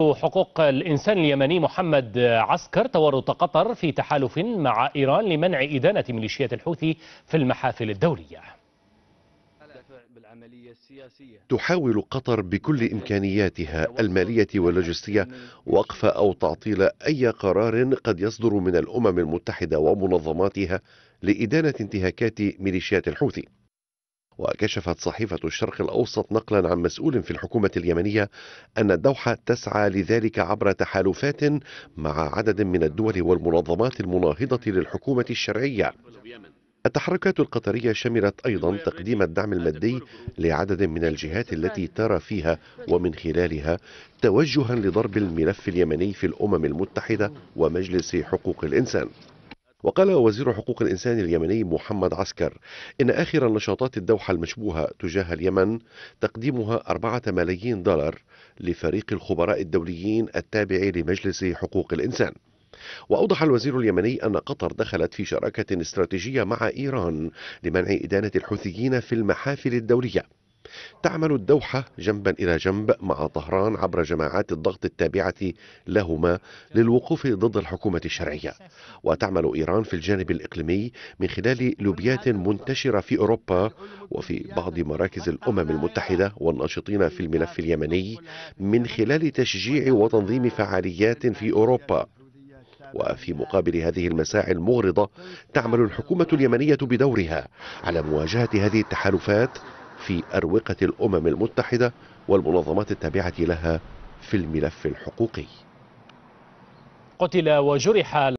حقوق الإنسان اليمني محمد عسكر تورط قطر في تحالف مع إيران لمنع إدانة ميليشيات الحوثي في المحافل الدولية تحاول قطر بكل إمكانياتها المالية واللوجستية وقف أو تعطيل أي قرار قد يصدر من الأمم المتحدة ومنظماتها لإدانة انتهاكات ميليشيات الحوثي وكشفت صحيفة الشرق الأوسط نقلا عن مسؤول في الحكومة اليمنية أن الدوحة تسعى لذلك عبر تحالفات مع عدد من الدول والمنظمات المناهضة للحكومة الشرعية التحركات القطرية شملت أيضا تقديم الدعم المادي لعدد من الجهات التي ترى فيها ومن خلالها توجها لضرب الملف اليمني في الأمم المتحدة ومجلس حقوق الإنسان وقال وزير حقوق الإنسان اليمني محمد عسكر إن آخر نشاطات الدوحة المشبوهة تجاه اليمن تقديمها أربعة ملايين دولار لفريق الخبراء الدوليين التابع لمجلس حقوق الإنسان وأوضح الوزير اليمني أن قطر دخلت في شراكة استراتيجية مع إيران لمنع إدانة الحوثيين في المحافل الدولية تعمل الدوحة جنبا إلى جنب مع طهران عبر جماعات الضغط التابعة لهما للوقوف ضد الحكومة الشرعية وتعمل إيران في الجانب الإقليمي من خلال لوبيات منتشرة في أوروبا وفي بعض مراكز الأمم المتحدة والناشطين في الملف اليمني من خلال تشجيع وتنظيم فعاليات في أوروبا وفي مقابل هذه المساعي المغرضة تعمل الحكومة اليمنية بدورها على مواجهة هذه التحالفات في أروقة الأمم المتحدة والمنظمات التابعة لها في الملف الحقوقي قتل وجرح